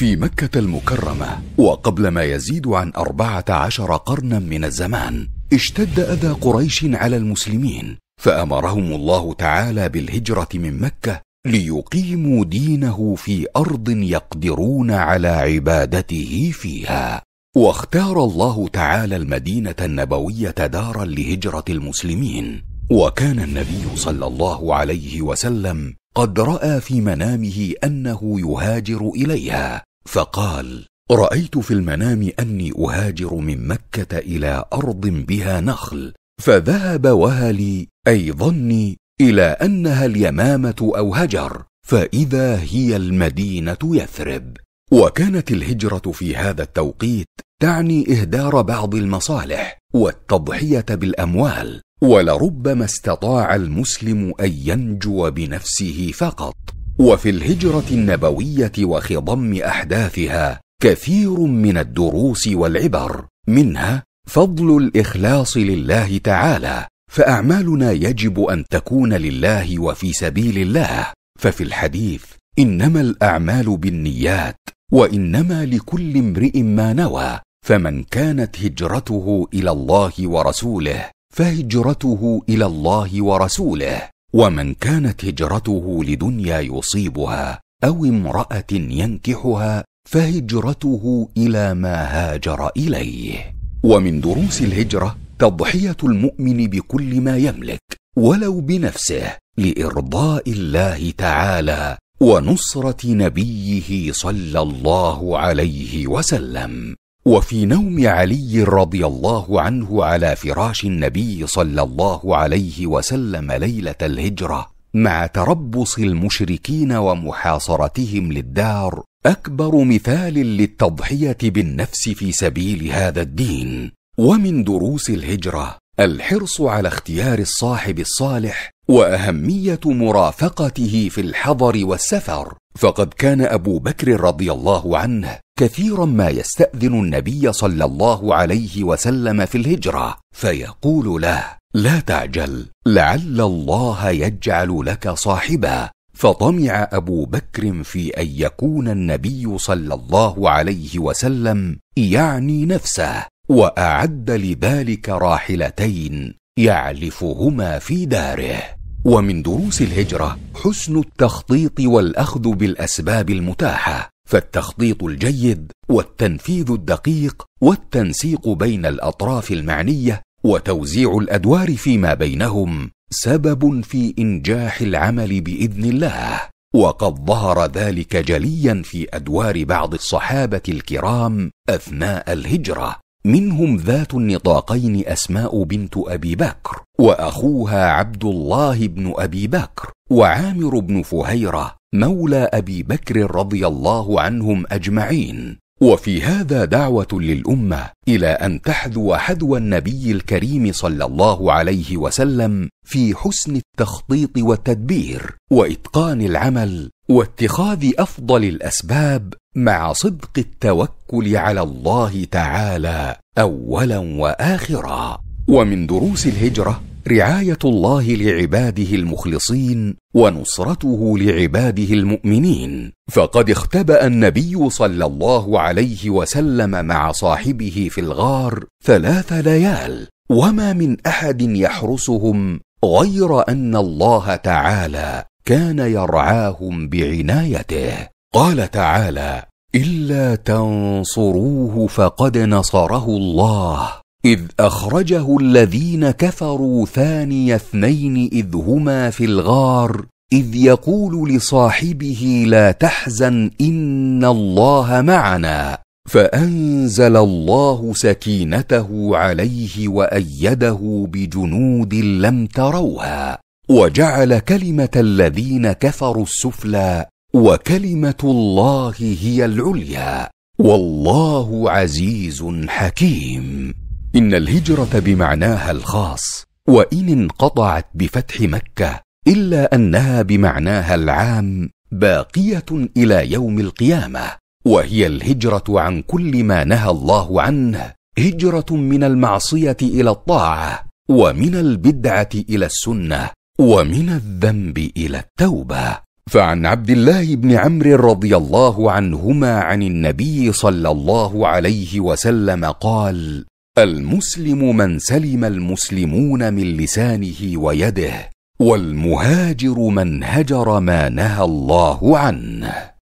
في مكة المكرمة وقبل ما يزيد عن أربعة عشر قرنا من الزمان اشتد أذى قريش على المسلمين فأمرهم الله تعالى بالهجرة من مكة ليقيموا دينه في أرض يقدرون على عبادته فيها واختار الله تعالى المدينة النبوية دارا لهجرة المسلمين وكان النبي صلى الله عليه وسلم قد راى في منامه انه يهاجر اليها فقال رايت في المنام اني اهاجر من مكه الى ارض بها نخل فذهب وهلي اي ظني الى انها اليمامه او هجر فاذا هي المدينه يثرب وكانت الهجره في هذا التوقيت تعني اهدار بعض المصالح والتضحيه بالاموال ولربما استطاع المسلم ان ينجو بنفسه فقط وفي الهجره النبويه وخضم احداثها كثير من الدروس والعبر منها فضل الاخلاص لله تعالى فاعمالنا يجب ان تكون لله وفي سبيل الله ففي الحديث انما الاعمال بالنيات وانما لكل امرئ ما نوى فمن كانت هجرته الى الله ورسوله فهجرته الى الله ورسوله ومن كانت هجرته لدنيا يصيبها او امراه ينكحها فهجرته الى ما هاجر اليه ومن دروس الهجره تضحيه المؤمن بكل ما يملك ولو بنفسه لارضاء الله تعالى ونصره نبيه صلى الله عليه وسلم وفي نوم علي رضي الله عنه على فراش النبي صلى الله عليه وسلم ليله الهجره مع تربص المشركين ومحاصرتهم للدار اكبر مثال للتضحيه بالنفس في سبيل هذا الدين ومن دروس الهجره الحرص على اختيار الصاحب الصالح واهميه مرافقته في الحضر والسفر فقد كان ابو بكر رضي الله عنه كثيرا ما يستاذن النبي صلى الله عليه وسلم في الهجره فيقول له لا تعجل لعل الله يجعل لك صاحبا فطمع ابو بكر في ان يكون النبي صلى الله عليه وسلم يعني نفسه واعد لذلك راحلتين يعلفهما في داره ومن دروس الهجرة حسن التخطيط والأخذ بالأسباب المتاحة، فالتخطيط الجيد والتنفيذ الدقيق والتنسيق بين الأطراف المعنية وتوزيع الأدوار فيما بينهم سبب في إنجاح العمل بإذن الله، وقد ظهر ذلك جليا في أدوار بعض الصحابة الكرام أثناء الهجرة، منهم ذات النطاقين اسماء بنت ابي بكر واخوها عبد الله بن ابي بكر وعامر بن فهيره مولى ابي بكر رضي الله عنهم اجمعين وفي هذا دعوه للامه الى ان تحذو حذو النبي الكريم صلى الله عليه وسلم في حسن التخطيط والتدبير واتقان العمل واتخاذ افضل الاسباب مع صدق التوكل على الله تعالى اولا واخرا ومن دروس الهجره رعايه الله لعباده المخلصين ونصرته لعباده المؤمنين فقد اختبا النبي صلى الله عليه وسلم مع صاحبه في الغار ثلاث ليال وما من احد يحرسهم غير ان الله تعالى كان يرعاهم بعنايته قال تعالى الا تنصروه فقد نصره الله اذ اخرجه الذين كفروا ثاني اثنين اذ هما في الغار اذ يقول لصاحبه لا تحزن ان الله معنا فانزل الله سكينته عليه وايده بجنود لم تروها وجعل كلمه الذين كفروا السفلى وكلمه الله هي العليا والله عزيز حكيم إن الهجرة بمعناها الخاص وإن انقطعت بفتح مكة إلا أنها بمعناها العام باقية إلى يوم القيامة وهي الهجرة عن كل ما نهى الله عنه هجرة من المعصية إلى الطاعة ومن البدعة إلى السنة ومن الذنب إلى التوبة فعن عبد الله بن عمرو رضي الله عنهما عن النبي صلى الله عليه وسلم قال المسلم من سلم المسلمون من لسانه ويده والمهاجر من هجر ما نهى الله عنه